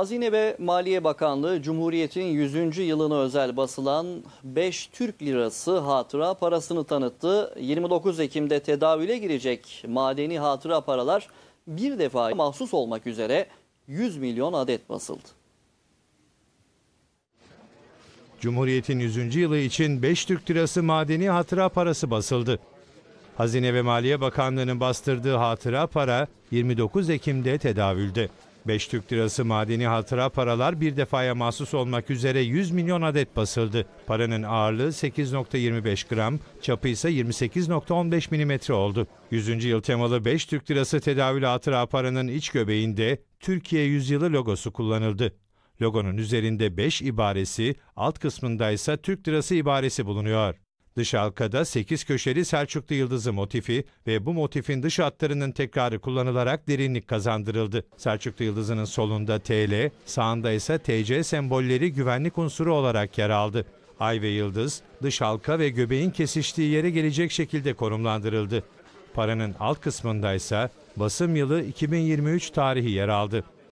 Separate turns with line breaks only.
Hazine ve Maliye Bakanlığı Cumhuriyet'in 100. yılına özel basılan 5 Türk Lirası hatıra parasını tanıttı. 29 Ekim'de tedavüle girecek madeni hatıra paralar bir defa mahsus olmak üzere 100 milyon adet basıldı.
Cumhuriyet'in 100. yılı için 5 Türk Lirası madeni hatıra parası basıldı. Hazine ve Maliye Bakanlığı'nın bastırdığı hatıra para 29 Ekim'de tedavülde. 5 Türk lirası madeni hatıra paralar bir defaya mahsus olmak üzere 100 milyon adet basıldı. Paranın ağırlığı 8.25 gram, çapı ise 28.15 milimetre oldu. 100. yıl temalı 5 Türk lirası tedavülü hatıra paranın iç göbeğinde Türkiye Yüzyılı logosu kullanıldı. Logonun üzerinde 5 ibaresi, alt kısmında ise Türk lirası ibaresi bulunuyor. Dış halkada 8 köşeli Selçuklu yıldızı motifi ve bu motifin dış hatlarının tekrarı kullanılarak derinlik kazandırıldı. Selçuklu yıldızının solunda TL, sağında ise TC sembolleri güvenlik unsuru olarak yer aldı. Ay ve yıldız dış halka ve göbeğin kesiştiği yere gelecek şekilde konumlandırıldı. Paranın alt kısmında ise basım yılı 2023 tarihi yer aldı.